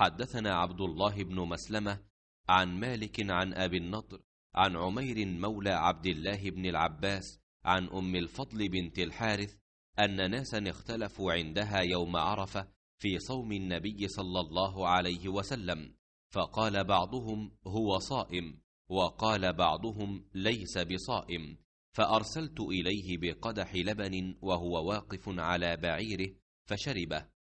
حدثنا عبد الله بن مسلمة عن مالك عن أبي النضر عن عمير مولى عبد الله بن العباس عن أم الفضل بنت الحارث أن ناسا اختلفوا عندها يوم عرفة في صوم النبي صلى الله عليه وسلم فقال بعضهم هو صائم وقال بعضهم ليس بصائم فأرسلت إليه بقدح لبن وهو واقف على بعيره فشربه